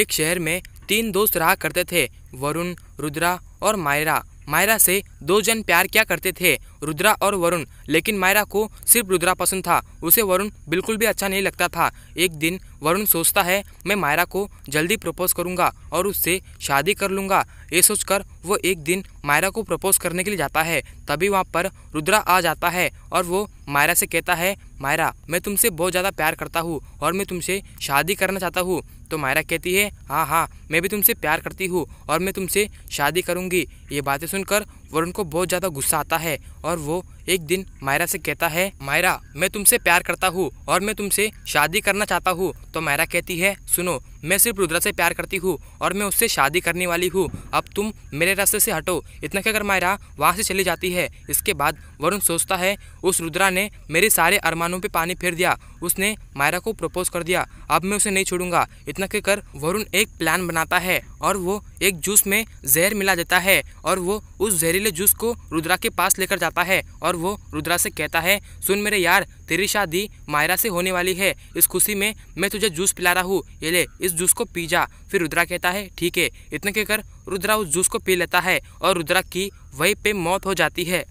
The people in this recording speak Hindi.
एक शहर में तीन दोस्त रहा करते थे वरुण रुद्रा और मायरा मायरा से दो जन प्यार क्या करते थे रुद्रा और वरुण लेकिन मायरा को सिर्फ रुद्रा पसंद था उसे वरुण बिल्कुल भी अच्छा नहीं लगता था एक दिन वरुण सोचता है मैं मायरा को जल्दी प्रपोज करूंगा और उससे शादी कर लूंगा ये सोचकर वो एक दिन मायरा को प्रपोज करने के लिए जाता है तभी वहाँ पर रुद्रा आ जाता है और वो मायरा से कहता है मायरा मैं तुमसे बहुत ज़्यादा प्यार करता हूँ और मैं तुमसे शादी करना चाहता हूँ तो मायरा कहती है हाँ हाँ मैं भी तुमसे प्यार करती हूँ और मैं तुमसे शादी करूँगी ये बातें सुनकर और उनको बहुत ज़्यादा गुस्सा आता है और वो एक दिन मायरा से कहता है मायरा मैं तुमसे प्यार करता हूँ और मैं तुमसे शादी करना चाहता हूँ तो मायरा कहती है सुनो मैं सिर्फ रुद्रा से प्यार करती हूँ और मैं उससे शादी करने वाली हूँ अब तुम मेरे रास्ते से हटो इतना कहकर मायरा वहाँ से चली जाती है इसके बाद वरुण सोचता है उस रुद्रा ने मेरे सारे अरमानों पर पानी फेर दिया उसने मायरा को प्रपोज कर दिया अब मैं उसे नहीं छोड़ूंगा इतना कहकर वरुण एक प्लान बनाता है और वो एक जूस में जहर मिला देता है और वो उस जहरीले जूस को रुद्रा के पास लेकर जाता है और वो रुद्रा से कहता है सुन मेरे यार तेरी शादी मायरा से होने वाली है इस खुशी में मैं तुझे जूस पिला रहा हूँ ये ले इस जूस को पी जा फिर रुद्रा कहता है ठीक है इतने कहकर रुद्रा उस जूस को पी लेता है और रुद्रा की वहीं पे मौत हो जाती है